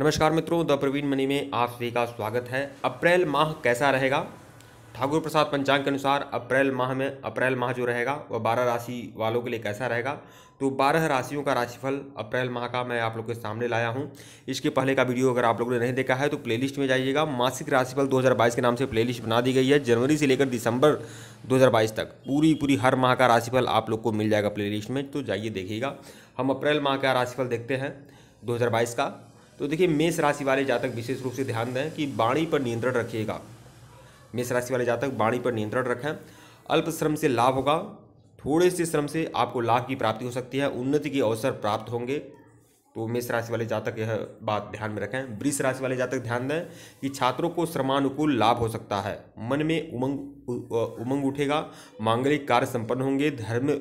नमस्कार मित्रों the Praveen money में आप सभी का स्वागत है अप्रैल माह कैसा रहेगा ठाकुर प्रसाद पंचांग के अनुसार अप्रैल माह में अप्रैल माह जो रहेगा वह बारह राशि वालों के लिए कैसा रहेगा तो बारह राशियों का राशिफल अप्रैल माह का मैं आप लोग के सामने लाया हूं इसके पहले का वीडियो अगर आप लोगों ने नहीं देखा है तो प्लेलिस्ट में जाइएगा मासिक राशिफल 2022 के नाम से प्लेलिस्ट बना दी गई है जनवरी से लेकर दिसंबर 2022 तक पूरी पूरी हर माह का राशिफल आप लोग को मिल जाएगा प्ले में तो जाइए देखिएगा हम अप्रैल माह का राशिफल देखते हैं 2022 का तो देखिए मेष राशि वाले जातक विशेष रूप से ध्यान दें कि वाणी पर नियंत्रण रखिएगा मेष राशि वाले जातक वाणी पर नियंत्रण रखें अल्प श्रम से लाभ होगा थोड़े से श्रम से आपको लाभ की प्राप्ति हो सकती है उन्नति के अवसर प्राप्त होंगे तो मेष राशि वाले जातक यह बात ध्यान में रखें वृष राशि वाले जातक ध्यान दें कि छात्रों को श्रमानुकूल लाभ हो सकता है मन में उमंग उमंग उठेगा मांगलिक कार्य संपन्न होंगे धर्म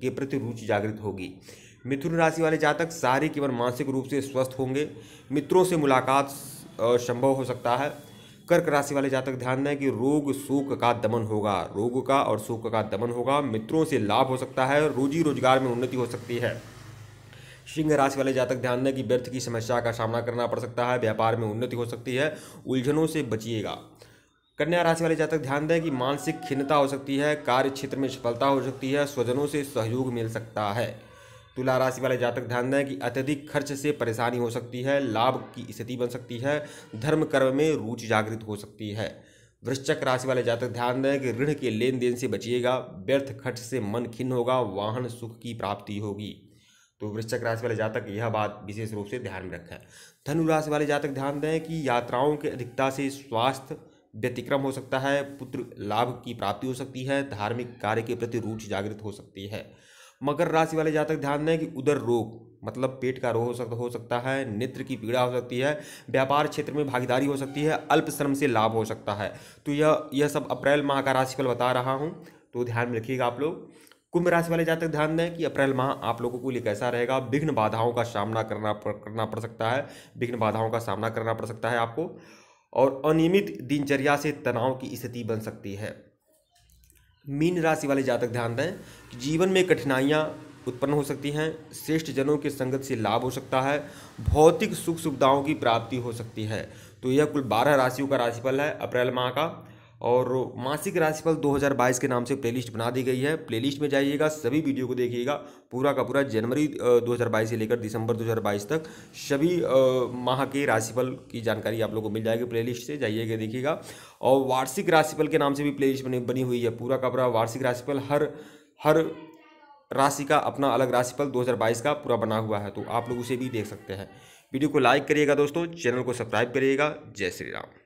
के प्रति रुचि जागृत होगी मिथुन राशि वाले जातक शारीरिक एवं मानसिक रूप से स्वस्थ होंगे मित्रों से मुलाकात संभव हो सकता है कर्क राशि वाले जातक ध्यान दें कि रोग शोक का दमन होगा रोग का और शोक का दमन होगा मित्रों से लाभ हो सकता है रोजी रोजगार में उन्नति हो सकती है सिंह राशि वाले जातक ध्यान दें कि व्यर्थ की समस्या का सामना करना पड़ सकता है व्यापार में उन्नति हो सकती है उलझनों से बचिएगा कन्या राशि वाले जातक ध्यान दें कि मानसिक खिन्नता हो सकती है कार्य क्षेत्र में सफलता हो सकती है स्वजनों से सहयोग मिल सकता है तुला राशि वाले जातक ध्यान दें कि अत्यधिक खर्च से परेशानी हो सकती है लाभ की स्थिति बन सकती है धर्म कर्म में रुचि जागृत हो सकती है वृश्चक राशि वाले जातक ध्यान दें कि ऋण के लेन देन से बचिएगा व्यर्थ खर्च से मन खिन्न होगा वाहन सुख की प्राप्ति होगी तो वृश्चक राशि वाले जातक यह बात विशेष रूप से ध्यान में रखें धनु राशि वाले जातक ध्यान दें कि यात्राओं की अधिकता से स्वास्थ्य व्यतिक्रम हो सकता है पुत्र लाभ की प्राप्ति हो सकती है धार्मिक कार्य के प्रति रुचि जागृत हो सकती है मकर राशि वाले जातक ध्यान दें कि उधर रोग मतलब पेट का रोग हो सकता हो सकता है नेत्र की पीड़ा हो सकती है व्यापार क्षेत्र में भागीदारी हो सकती है अल्प श्रम से लाभ हो सकता है तो यह यह सब अप्रैल माह का राशिफल बता रहा हूँ तो ध्यान में रखिएगा आप लोग कुंभ राशि वाले जातक ध्यान दें कि अप्रैल माह आप लोगों के लिए कैसा रहेगा विघ्न बाधाओं का सामना करना पर, करना पड़ सकता है विघ्न बाधाओं का सामना करना पड़ सकता है आपको और अनियमित दिनचर्या से तनाव की स्थिति बन सकती है मीन राशि वाले जातक ध्यान दें कि जीवन में कठिनाइयाँ उत्पन्न हो सकती हैं श्रेष्ठ जनों के संगत से लाभ हो सकता है भौतिक सुख सुविधाओं की प्राप्ति हो सकती है तो यह कुल बारह राशियों का राशिफल है अप्रैल माह का और मासिक राशिफल 2022 के नाम से प्लेलिस्ट बना दी गई है प्लेलिस्ट में जाइएगा सभी वीडियो को देखिएगा पूरा का पूरा जनवरी 2022 से लेकर दिसंबर 2022 तक सभी माह के राशिफल की जानकारी आप लोगों को मिल जाएगी प्लेलिस्ट से जाइएगा देखिएगा और वार्षिक राशिफल के नाम से भी प्लेलिस्ट बनी बनी हुई है पूरा का पूरा वार्षिक राशिफल हर हर राशि का अपना अलग राशिफल दो का पूरा बना हुआ है तो आप लोग उसे भी देख सकते हैं वीडियो को लाइक करिएगा दोस्तों चैनल को सब्सक्राइब करिएगा जय श्री राम